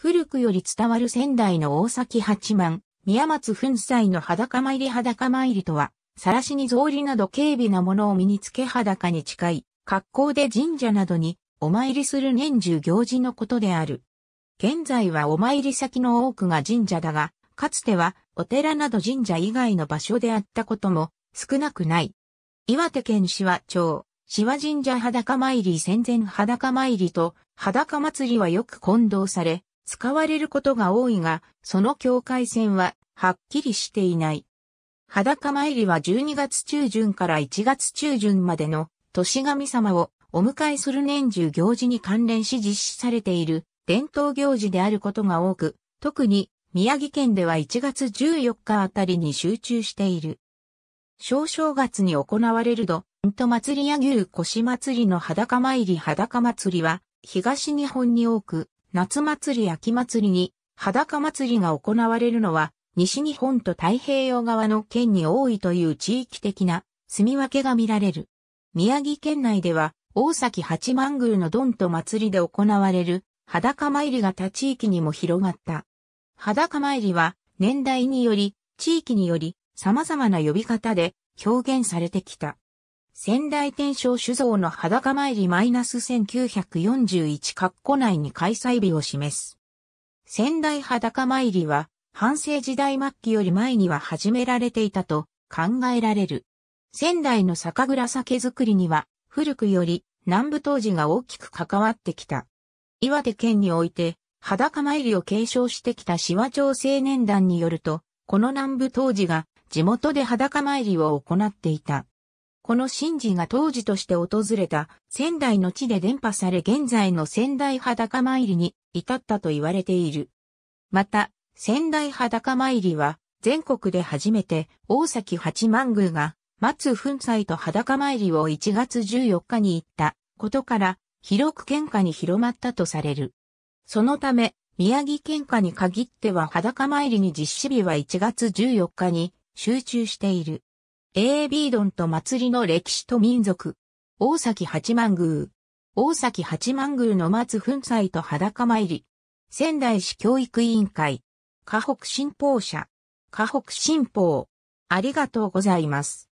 古くより伝わる仙台の大崎八幡、宮松粉砕の裸参り裸参りとは、晒しに草履など軽微なものを身につけ裸に近い、格好で神社などにお参りする年中行事のことである。現在はお参り先の多くが神社だが、かつてはお寺など神社以外の場所であったことも少なくない。岩手県市は町、市は神社裸参り戦前裸参りと裸祭りはよく混同され、使われることが多いが、その境界線ははっきりしていない。裸参りは12月中旬から1月中旬までの年神様をお迎えする年中行事に関連し実施されている伝統行事であることが多く、特に宮城県では1月14日あたりに集中している。小正月に行われるド、んと祭りや牛腰祭りの裸参り裸祭りは東日本に多く、夏祭り秋祭りに裸祭りが行われるのは西日本と太平洋側の県に多いという地域的な住み分けが見られる。宮城県内では大崎八幡宮のドンと祭りで行われる裸参りが他地域にも広がった。裸参りは年代により地域により様々な呼び方で表現されてきた。仙台天正酒造の裸参りマイナス1941括弧内に開催日を示す。仙台裸参りは、半世時代末期より前には始められていたと考えられる。仙台の酒蔵酒造りには、古くより南部当時が大きく関わってきた。岩手県において、裸参りを継承してきた紫和町青年団によると、この南部当時が地元で裸参りを行っていた。この神事が当時として訪れた仙台の地で伝播され現在の仙台裸参りに至ったと言われている。また、仙台裸参りは全国で初めて大崎八幡宮が松粉祭と裸参りを1月14日に行ったことから広く県下に広まったとされる。そのため、宮城県下に限っては裸参りに実施日は1月14日に集中している。AB 丼と祭りの歴史と民族。大崎八幡宮。大崎八幡宮の松粉砕と裸参り。仙台市教育委員会。河北新報社。河北新報。ありがとうございます。